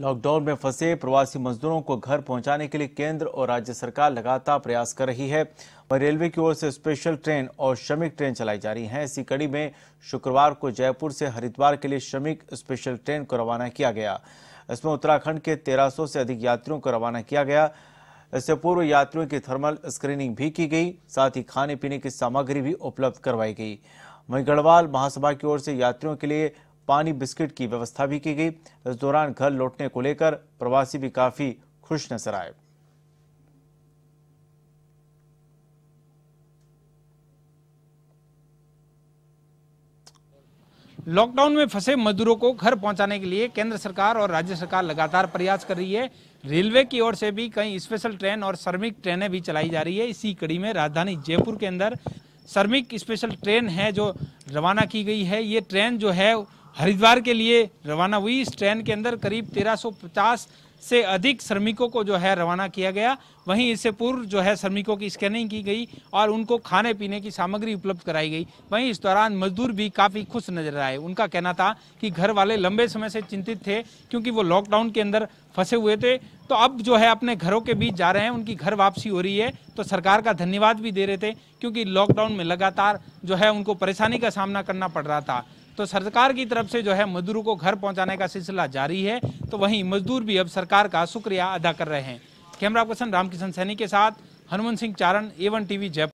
lockdown में फंसे प्रवासी मजदूरों को घर पहुंचाने के लिए केंद्र और राज्य सरकार लगातार प्रयास कर रही है वहीं रेलवे की ओर से स्पेशल ट्रेन और श्रमिक ट्रेन चलाई जा रही हैं इसी कड़ी में शुक्रवार को जयपुर से हरिद्वार के लिए श्रमिक स्पेशल ट्रेन को रवाना किया गया इसमें उत्तराखंड के 1300 से अधिक यात्रियों को रवाना किया गया इससे पूर्व यात्रियों की थर्मल स्क्रीनिंग भी की गई साथ ही खाने पीने की सामग्री भी उपलब्ध करवाई गई वहीं गढ़वाल महासभा की ओर से यात्रियों के लिए पानी बिस्किट की व्यवस्था भी की गई इस दौरान घर लौटने को लेकर प्रवासी भी काफी खुश नजर आए लॉकडाउन में फंसे मजदूरों को घर पहुंचाने के लिए केंद्र सरकार और राज्य सरकार लगातार प्रयास कर रही है रेलवे की ओर से भी कई स्पेशल ट्रेन और श्रमिक ट्रेनें भी चलाई जा रही है इसी कड़ी में राजधानी जयपुर के अंदर श्रमिक स्पेशल ट्रेन है जो रवाना की गई है ये ट्रेन जो है हरिद्वार के लिए रवाना हुई इस ट्रेन के अंदर करीब 1350 से अधिक श्रमिकों को जो है रवाना किया गया वहीं इससे पूर्व जो है श्रमिकों की स्कैनिंग की गई और उनको खाने पीने की सामग्री उपलब्ध कराई गई वहीं इस दौरान मजदूर भी काफ़ी खुश नजर आए उनका कहना था कि घर वाले लंबे समय से चिंतित थे क्योंकि वो लॉकडाउन के अंदर फंसे हुए थे तो अब जो है अपने घरों के बीच जा रहे हैं उनकी घर वापसी हो रही है तो सरकार का धन्यवाद भी दे रहे थे क्योंकि लॉकडाउन में लगातार जो है उनको परेशानी का सामना करना पड़ रहा था तो सरकार की तरफ से जो है मजदूरों को घर पहुंचाने का सिलसिला जारी है तो वहीं मजदूर भी अब सरकार का शुक्रिया अदा कर रहे हैं कैमरा पर्सन रामकिशन सैनी के साथ हनुमान सिंह चारण एवन टीवी जयपुर